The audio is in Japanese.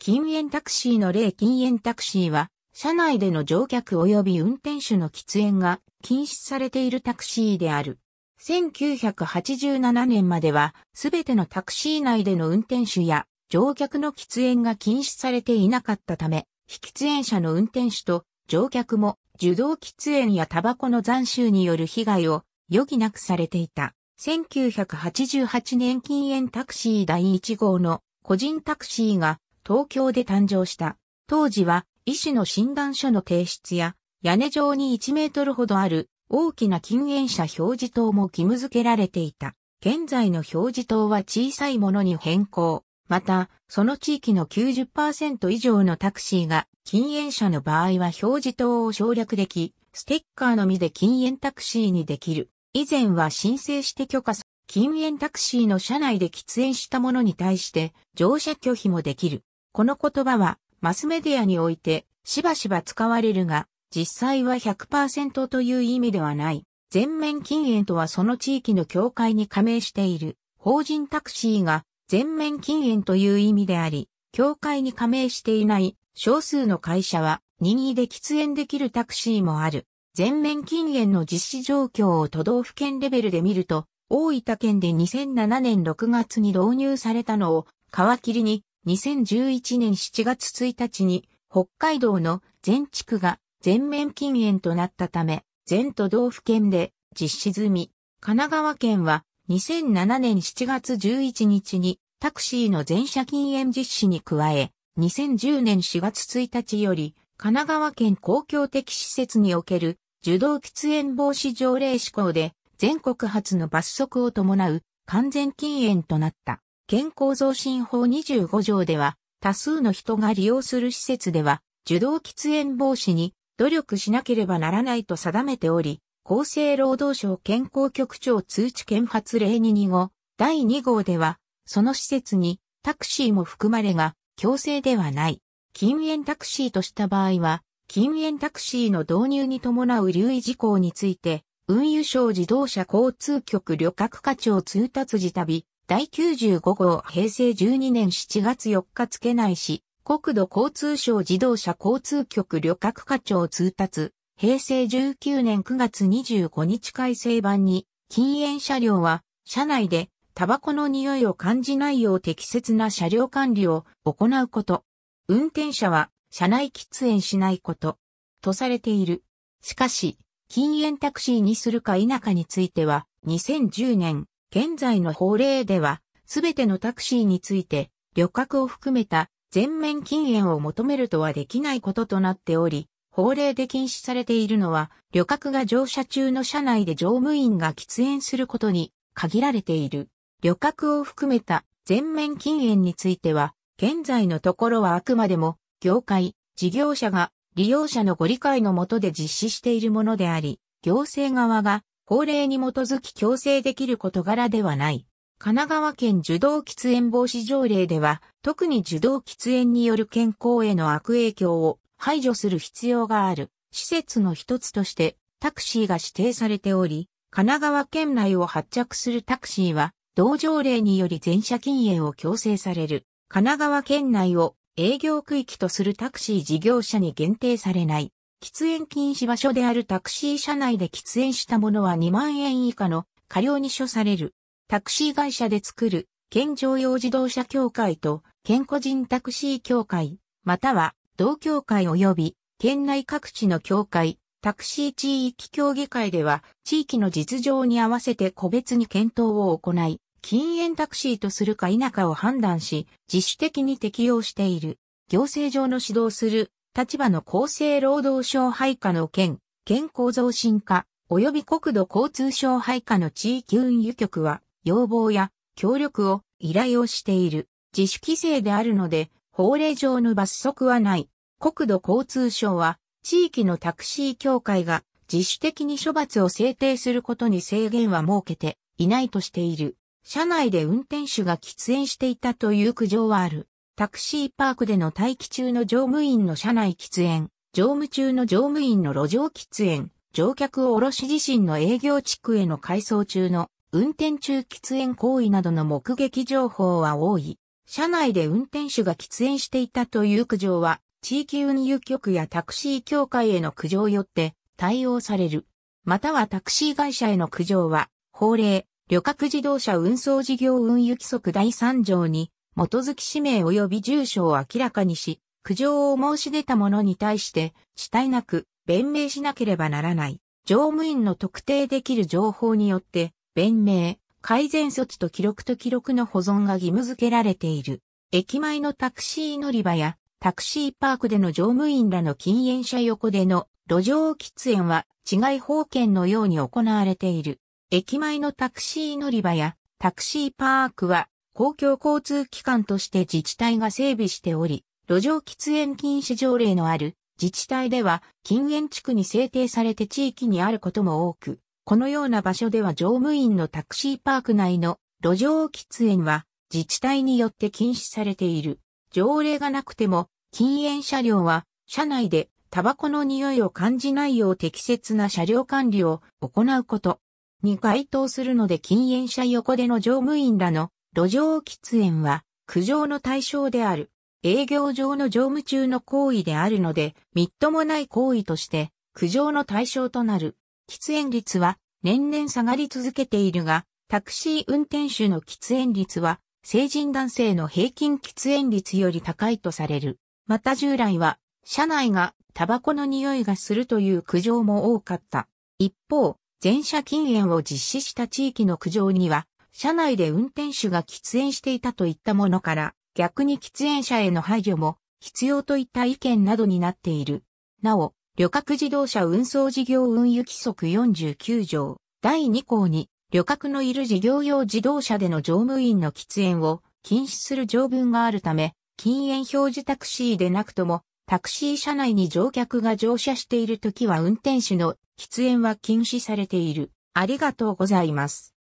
禁煙タクシーの例禁煙タクシーは、車内での乗客及び運転手の喫煙が禁止されているタクシーである。1987年までは、すべてのタクシー内での運転手や乗客の喫煙が禁止されていなかったため、非喫煙者の運転手と乗客も受動喫煙やタバコの残臭による被害を余儀なくされていた。1988年禁煙タクシー第1号の個人タクシーが東京で誕生した。当時は医師の診断書の提出や屋根上に1メートルほどある大きな禁煙者表示灯も義務付けられていた。現在の表示灯は小さいものに変更。また、その地域の90%以上のタクシーが禁煙者の場合は表示灯を省略でき、ステッカーのみで禁煙タクシーにできる。以前は申請して許可禁煙タクシーの車内で喫煙したものに対して乗車拒否もできる。この言葉はマスメディアにおいてしばしば使われるが、実際は100%という意味ではない。全面禁煙とはその地域の協会に加盟している法人タクシーが全面禁煙という意味であり、教会に加盟していない少数の会社は任意で喫煙できるタクシーもある。全面禁煙の実施状況を都道府県レベルで見ると、大分県で2007年6月に導入されたのを皮切りに2011年7月1日に北海道の全地区が全面禁煙となったため、全都道府県で実施済み。神奈川県は2007年7月11日にタクシーの全車禁煙実施に加え、2010年4月1日より神奈川県公共的施設における受動喫煙防止条例施行で全国初の罰則を伴う完全禁煙となった。健康増進法25条では、多数の人が利用する施設では、受動喫煙防止に努力しなければならないと定めており、厚生労働省健康局長通知検発令2 2号、第2号では、その施設にタクシーも含まれが、強制ではない。禁煙タクシーとした場合は、禁煙タクシーの導入に伴う留意事項について、運輸省自動車交通局旅客課長通達時旅、第95号平成12年7月4日付内市、国土交通省自動車交通局旅客課長通達、平成19年9月25日改正版に、禁煙車両は、車内で、タバコの匂いを感じないよう適切な車両管理を行うこと。運転者は、車内喫煙しないこと。とされている。しかし、禁煙タクシーにするか否かについては、2010年現在の法令では、すべてのタクシーについて、旅客を含めた全面禁煙を求めるとはできないこととなっており、法令で禁止されているのは、旅客が乗車中の車内で乗務員が喫煙することに限られている。旅客を含めた全面禁煙については、現在のところはあくまでも、業界、事業者が利用者のご理解のもとで実施しているものであり、行政側が法令に基づき強制できる事柄ではない。神奈川県受動喫煙防止条例では、特に受動喫煙による健康への悪影響を排除する必要がある施設の一つとしてタクシーが指定されており、神奈川県内を発着するタクシーは、同条例により全車禁煙を強制される。神奈川県内を営業区域とするタクシー事業者に限定されない。喫煙禁止場所であるタクシー車内で喫煙した者は2万円以下の過料に処される。タクシー会社で作る、県常用自動車協会と、県個人タクシー協会、または、同協会及び、県内各地の協会、タクシー地域協議会では、地域の実情に合わせて個別に検討を行い、禁煙タクシーとするか否かを判断し、自主的に適用している。行政上の指導する立場の厚生労働省配下の県、健康増進課、及び国土交通省配下の地域運輸局は、要望や協力を依頼をしている。自主規制であるので、法令上の罰則はない。国土交通省は、地域のタクシー協会が自主的に処罰を制定することに制限は設けていないとしている。車内で運転手が喫煙していたという苦情はある。タクシーパークでの待機中の乗務員の車内喫煙、乗務中の乗務員の路上喫煙、乗客を降ろし自身の営業地区への改装中の運転中喫煙行為などの目撃情報は多い。車内で運転手が喫煙していたという苦情は、地域運輸局やタクシー協会への苦情よって対応される。またはタクシー会社への苦情は、法令、旅客自動車運送事業運輸規則第3条に基づき氏名及び住所を明らかにし、苦情を申し出た者に対して、遅滞なく、弁明しなければならない。乗務員の特定できる情報によって、弁明、改善措置と記録と記録の保存が義務付けられている。駅前のタクシー乗り場や、タクシーパークでの乗務員らの禁煙車横での路上喫煙は、治外法権のように行われている。駅前のタクシー乗り場や、タクシーパークは、公共交通機関として自治体が整備しており、路上喫煙禁止条例のある自治体では禁煙地区に制定されて地域にあることも多く、このような場所では乗務員のタクシーパーク内の路上喫煙は自治体によって禁止されている。条例がなくても禁煙車両は車内でタバコの匂いを感じないよう適切な車両管理を行うことに該当するので禁煙車横での乗務員らの路上喫煙は苦情の対象である。営業上の乗務中の行為であるので、みっともない行為として、苦情の対象となる。喫煙率は年々下がり続けているが、タクシー運転手の喫煙率は、成人男性の平均喫煙率より高いとされる。また従来は、車内がタバコの匂いがするという苦情も多かった。一方、全車禁煙を実施した地域の苦情には、車内で運転手が喫煙していたといったものから、逆に喫煙者への配慮も必要といった意見などになっている。なお、旅客自動車運送事業運輸規則49条第2項に旅客のいる事業用自動車での乗務員の喫煙を禁止する条文があるため、禁煙表示タクシーでなくとも、タクシー車内に乗客が乗車しているときは運転手の喫煙は禁止されている。ありがとうございます。